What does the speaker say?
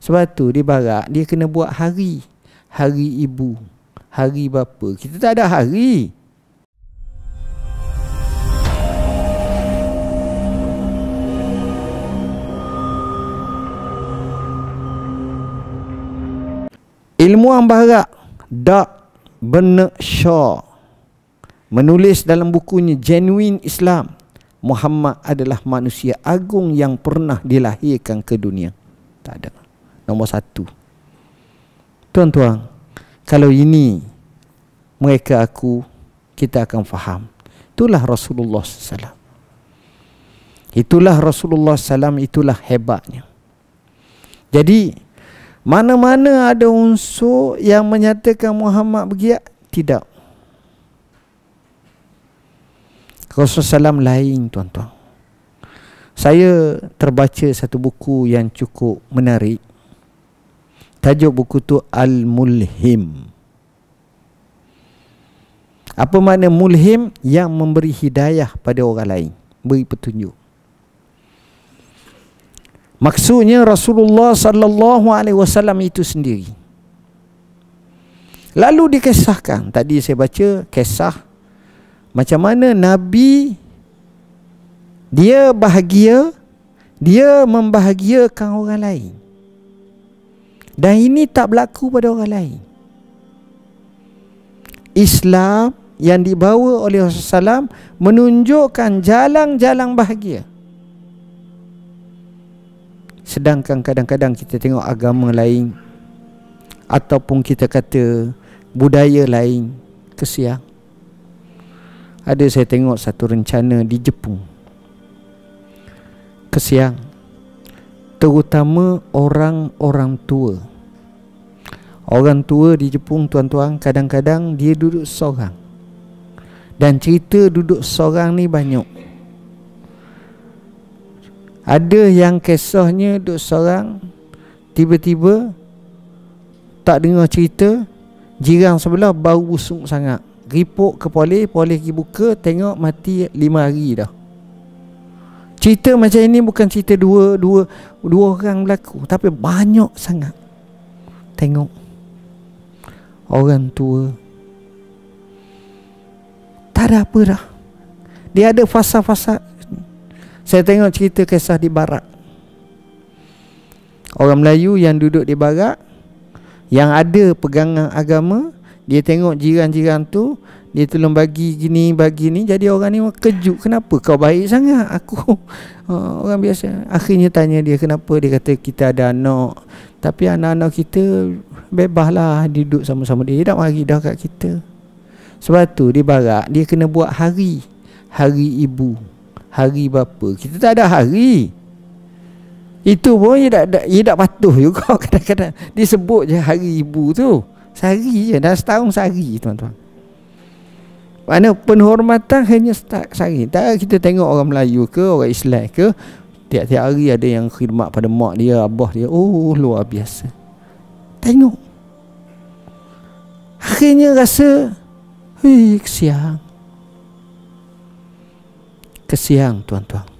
Sebab tu di barat dia kena buat hari. Hari ibu, hari bapa. Kita tak ada hari. Ilmuwan barat Dak Bernard Shaw menulis dalam bukunya Genuine Islam Muhammad adalah manusia agung yang pernah dilahirkan ke dunia. Tak ada. Nombor satu Tuan-tuan Kalau ini Mereka aku Kita akan faham Itulah Rasulullah SAW Itulah Rasulullah SAW Itulah hebatnya Jadi Mana-mana ada unsur Yang menyatakan Muhammad bergiat Tidak Rasulullah SAW lain tuan-tuan Saya terbaca satu buku yang cukup menarik Tajuk buku tu Al-Mulhim Apa makna mulhim Yang memberi hidayah pada orang lain Beri petunjuk Maksudnya Rasulullah sallallahu alaihi wasallam itu sendiri. Lalu dikisahkan, tadi saya baca kisah macam mana Nabi dia bahagia, dia membahagiakan orang lain. Dan ini tak berlaku pada orang lain Islam yang dibawa oleh Rasulullah SAW Menunjukkan jalan-jalan bahagia Sedangkan kadang-kadang kita tengok agama lain Ataupun kita kata budaya lain kesiang. Ada saya tengok satu rencana di Jepun kesiang. Terutama orang-orang tua Orang tua di Jepung tuan-tuan kadang-kadang dia duduk seorang. Dan cerita duduk seorang ni banyak. Ada yang kisahnya duduk seorang tiba-tiba tak dengar cerita jiran sebelah bau busuk sangat. Ripuk ke polis, polis pergi buka tengok mati lima hari dah. Cerita macam ini bukan cerita dua, dua, dua orang berlaku Tapi banyak sangat Tengok orang tua tak ada apa dah dia ada fasa-fasa saya tengok cerita kisah di barat orang Melayu yang duduk di barat yang ada pegangan agama dia tengok jiran-jiran tu dia tolong bagi gini bagi ni jadi orang ni kejut kenapa kau baik sangat aku orang biasa akhirnya tanya dia kenapa dia kata kita ada anak tapi anak-anak kita bebaslah duduk sama-sama dia. Dia tak mari dah kat kita. Sebab tu di barat dia kena buat hari. Hari ibu. Hari bapa. Kita tak ada hari. Itu pun dia tak, dia tak patuh juga kadang-kadang. Dia sebut je hari ibu tu. Sehari je. Dah setahun sehari tuan-tuan. Mana penghormatan hanya setahun sehari. Tak kita tengok orang Melayu ke, orang Islam ke. Tiap-tiap hari ada yang khidmat pada mak dia, abah dia. Oh, luar biasa. Tengok. Akhirnya rasa, hei, kesian. kesiang tuan-tuan.